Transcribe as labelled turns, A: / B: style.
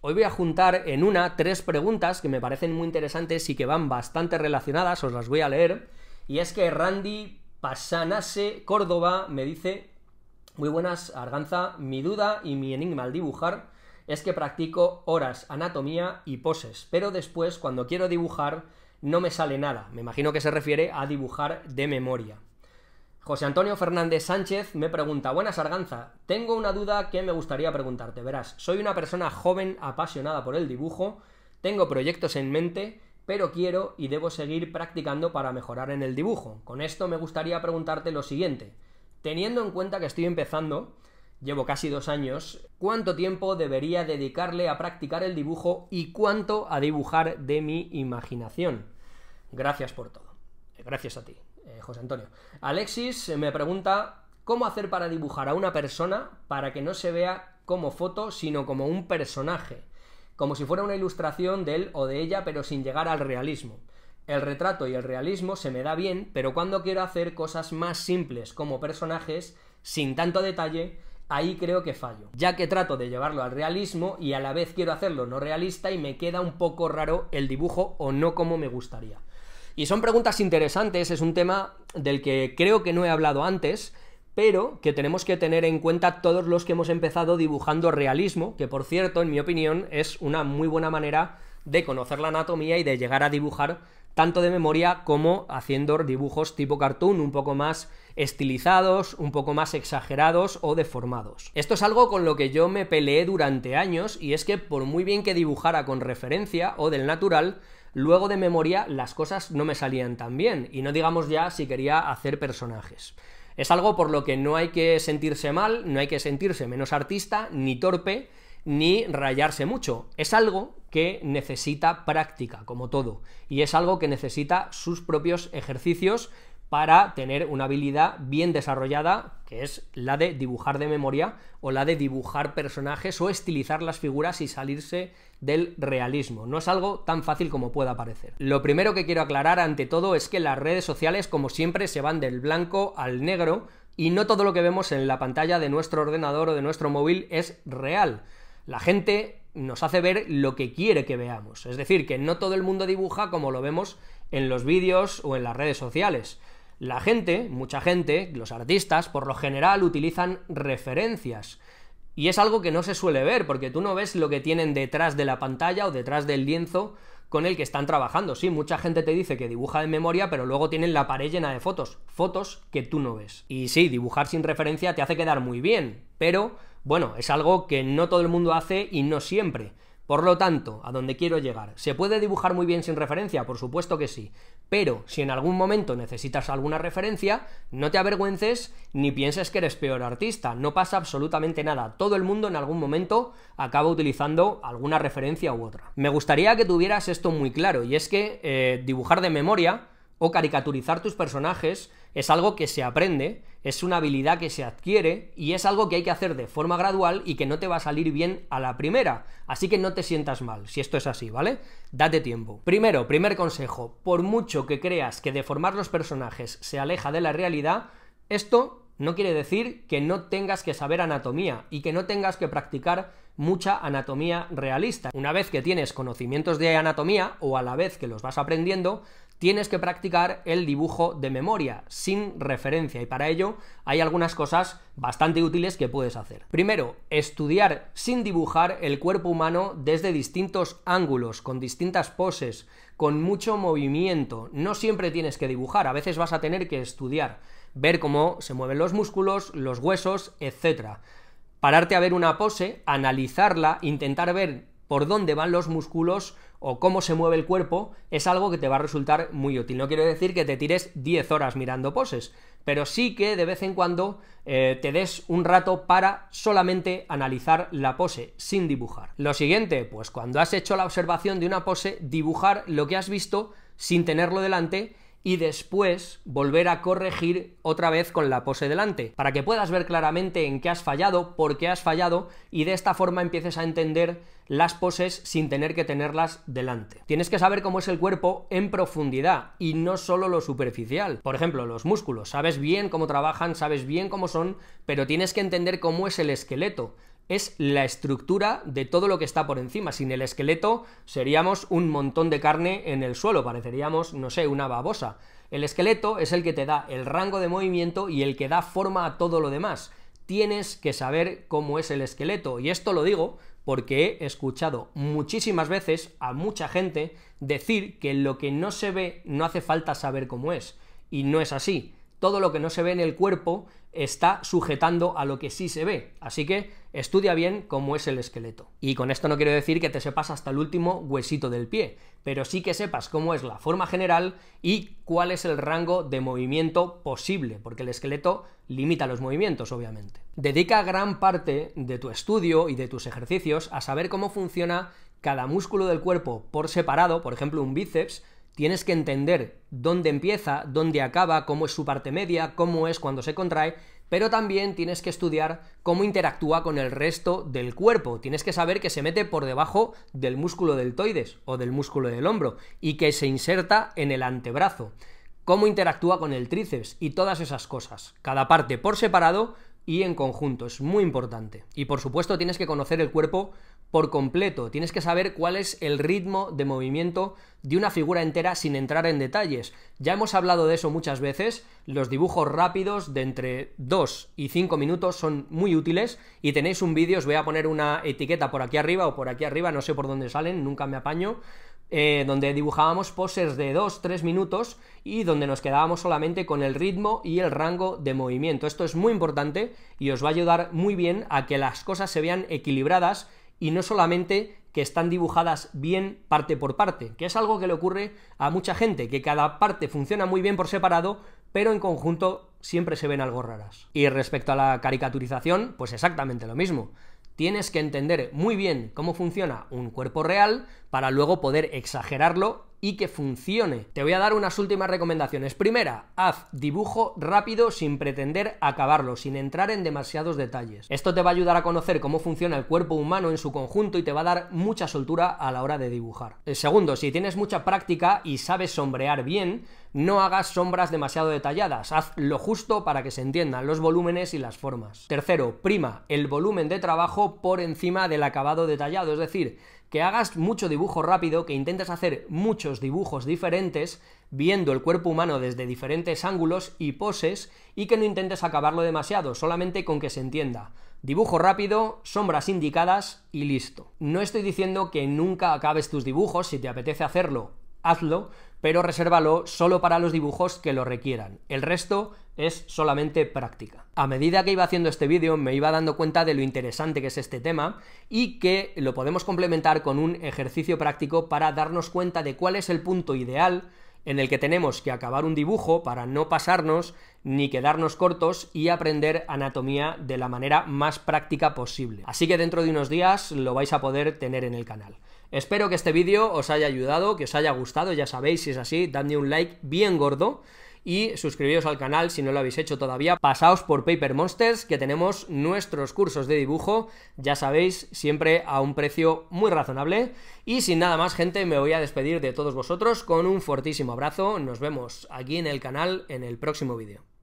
A: Hoy voy a juntar en una tres preguntas que me parecen muy interesantes y que van bastante relacionadas, os las voy a leer. Y es que Randy Pasanase Córdoba me dice, muy buenas Arganza, mi duda y mi enigma al dibujar es que practico horas, anatomía y poses, pero después cuando quiero dibujar no me sale nada. Me imagino que se refiere a dibujar de memoria. José Antonio Fernández Sánchez me pregunta, buenas Arganza, tengo una duda que me gustaría preguntarte. Verás, soy una persona joven apasionada por el dibujo, tengo proyectos en mente, pero quiero y debo seguir practicando para mejorar en el dibujo. Con esto me gustaría preguntarte lo siguiente. Teniendo en cuenta que estoy empezando, llevo casi dos años, ¿cuánto tiempo debería dedicarle a practicar el dibujo y cuánto a dibujar de mi imaginación? Gracias por todo. Gracias a ti. Eh, José Antonio. Alexis eh, me pregunta cómo hacer para dibujar a una persona para que no se vea como foto, sino como un personaje, como si fuera una ilustración de él o de ella, pero sin llegar al realismo. El retrato y el realismo se me da bien, pero cuando quiero hacer cosas más simples como personajes, sin tanto detalle, ahí creo que fallo, ya que trato de llevarlo al realismo y a la vez quiero hacerlo no realista y me queda un poco raro el dibujo o no como me gustaría. Y son preguntas interesantes, es un tema del que creo que no he hablado antes, pero que tenemos que tener en cuenta todos los que hemos empezado dibujando realismo, que por cierto, en mi opinión, es una muy buena manera de conocer la anatomía y de llegar a dibujar tanto de memoria como haciendo dibujos tipo cartoon, un poco más estilizados, un poco más exagerados o deformados. Esto es algo con lo que yo me peleé durante años y es que por muy bien que dibujara con referencia o del natural, luego de memoria las cosas no me salían tan bien, y no digamos ya si quería hacer personajes. Es algo por lo que no hay que sentirse mal, no hay que sentirse menos artista, ni torpe, ni rayarse mucho. Es algo que necesita práctica, como todo, y es algo que necesita sus propios ejercicios para tener una habilidad bien desarrollada, que es la de dibujar de memoria o la de dibujar personajes o estilizar las figuras y salirse del realismo. No es algo tan fácil como pueda parecer. Lo primero que quiero aclarar ante todo es que las redes sociales, como siempre, se van del blanco al negro y no todo lo que vemos en la pantalla de nuestro ordenador o de nuestro móvil es real. La gente nos hace ver lo que quiere que veamos. Es decir, que no todo el mundo dibuja como lo vemos en los vídeos o en las redes sociales. La gente, mucha gente, los artistas, por lo general utilizan referencias. Y es algo que no se suele ver, porque tú no ves lo que tienen detrás de la pantalla o detrás del lienzo con el que están trabajando. Sí, mucha gente te dice que dibuja de memoria, pero luego tienen la pared llena de fotos, fotos que tú no ves. Y sí, dibujar sin referencia te hace quedar muy bien, pero bueno, es algo que no todo el mundo hace y no siempre. Por lo tanto, a donde quiero llegar, ¿se puede dibujar muy bien sin referencia? Por supuesto que sí, pero si en algún momento necesitas alguna referencia, no te avergüences ni pienses que eres peor artista, no pasa absolutamente nada. Todo el mundo en algún momento acaba utilizando alguna referencia u otra. Me gustaría que tuvieras esto muy claro, y es que eh, dibujar de memoria o caricaturizar tus personajes es algo que se aprende, es una habilidad que se adquiere y es algo que hay que hacer de forma gradual y que no te va a salir bien a la primera. Así que no te sientas mal si esto es así, ¿vale? Date tiempo. Primero, primer consejo, por mucho que creas que deformar los personajes se aleja de la realidad, esto no quiere decir que no tengas que saber anatomía y que no tengas que practicar mucha anatomía realista. Una vez que tienes conocimientos de anatomía o a la vez que los vas aprendiendo, tienes que practicar el dibujo de memoria, sin referencia, y para ello hay algunas cosas bastante útiles que puedes hacer. Primero, estudiar sin dibujar el cuerpo humano desde distintos ángulos, con distintas poses, con mucho movimiento. No siempre tienes que dibujar, a veces vas a tener que estudiar, ver cómo se mueven los músculos, los huesos, etc pararte a ver una pose, analizarla, intentar ver por dónde van los músculos o cómo se mueve el cuerpo, es algo que te va a resultar muy útil. No quiero decir que te tires 10 horas mirando poses, pero sí que de vez en cuando eh, te des un rato para solamente analizar la pose, sin dibujar. Lo siguiente, pues cuando has hecho la observación de una pose, dibujar lo que has visto sin tenerlo delante y después volver a corregir otra vez con la pose delante, para que puedas ver claramente en qué has fallado, por qué has fallado y de esta forma empieces a entender las poses sin tener que tenerlas delante. Tienes que saber cómo es el cuerpo en profundidad y no solo lo superficial. Por ejemplo, los músculos, sabes bien cómo trabajan, sabes bien cómo son, pero tienes que entender cómo es el esqueleto es la estructura de todo lo que está por encima. Sin el esqueleto seríamos un montón de carne en el suelo, pareceríamos, no sé, una babosa. El esqueleto es el que te da el rango de movimiento y el que da forma a todo lo demás. Tienes que saber cómo es el esqueleto. Y esto lo digo porque he escuchado muchísimas veces a mucha gente decir que lo que no se ve no hace falta saber cómo es. Y no es así. Todo lo que no se ve en el cuerpo está sujetando a lo que sí se ve. Así que estudia bien cómo es el esqueleto. Y con esto no quiero decir que te sepas hasta el último huesito del pie, pero sí que sepas cómo es la forma general y cuál es el rango de movimiento posible, porque el esqueleto limita los movimientos, obviamente. Dedica gran parte de tu estudio y de tus ejercicios a saber cómo funciona cada músculo del cuerpo por separado, por ejemplo un bíceps, tienes que entender dónde empieza, dónde acaba, cómo es su parte media, cómo es cuando se contrae, pero también tienes que estudiar cómo interactúa con el resto del cuerpo. Tienes que saber que se mete por debajo del músculo deltoides o del músculo del hombro y que se inserta en el antebrazo. Cómo interactúa con el tríceps y todas esas cosas. Cada parte por separado y en conjunto, es muy importante. Y por supuesto tienes que conocer el cuerpo por completo, tienes que saber cuál es el ritmo de movimiento de una figura entera sin entrar en detalles. Ya hemos hablado de eso muchas veces, los dibujos rápidos de entre 2 y 5 minutos son muy útiles y tenéis un vídeo, os voy a poner una etiqueta por aquí arriba o por aquí arriba, no sé por dónde salen, nunca me apaño, eh, donde dibujábamos poses de 2-3 minutos y donde nos quedábamos solamente con el ritmo y el rango de movimiento. Esto es muy importante y os va a ayudar muy bien a que las cosas se vean equilibradas y no solamente que están dibujadas bien parte por parte, que es algo que le ocurre a mucha gente, que cada parte funciona muy bien por separado, pero en conjunto siempre se ven algo raras. Y respecto a la caricaturización, pues exactamente lo mismo tienes que entender muy bien cómo funciona un cuerpo real para luego poder exagerarlo y que funcione. Te voy a dar unas últimas recomendaciones. Primera, haz dibujo rápido sin pretender acabarlo, sin entrar en demasiados detalles. Esto te va a ayudar a conocer cómo funciona el cuerpo humano en su conjunto y te va a dar mucha soltura a la hora de dibujar. El eh, segundo, si tienes mucha práctica y sabes sombrear bien, no hagas sombras demasiado detalladas, haz lo justo para que se entiendan los volúmenes y las formas. Tercero, prima el volumen de trabajo por encima del acabado detallado, es decir, que hagas mucho dibujo rápido, que intentes hacer muchos dibujos diferentes, viendo el cuerpo humano desde diferentes ángulos y poses, y que no intentes acabarlo demasiado, solamente con que se entienda. Dibujo rápido, sombras indicadas y listo. No estoy diciendo que nunca acabes tus dibujos, si te apetece hacerlo, hazlo, pero resérvalo solo para los dibujos que lo requieran. El resto es solamente práctica. A medida que iba haciendo este vídeo me iba dando cuenta de lo interesante que es este tema y que lo podemos complementar con un ejercicio práctico para darnos cuenta de cuál es el punto ideal en el que tenemos que acabar un dibujo para no pasarnos ni quedarnos cortos y aprender anatomía de la manera más práctica posible. Así que dentro de unos días lo vais a poder tener en el canal. Espero que este vídeo os haya ayudado, que os haya gustado, ya sabéis, si es así, dadme un like bien gordo y suscribiros al canal si no lo habéis hecho todavía. Pasaos por Paper Monsters, que tenemos nuestros cursos de dibujo, ya sabéis, siempre a un precio muy razonable. Y sin nada más, gente, me voy a despedir de todos vosotros con un fortísimo abrazo. Nos vemos aquí en el canal en el próximo vídeo.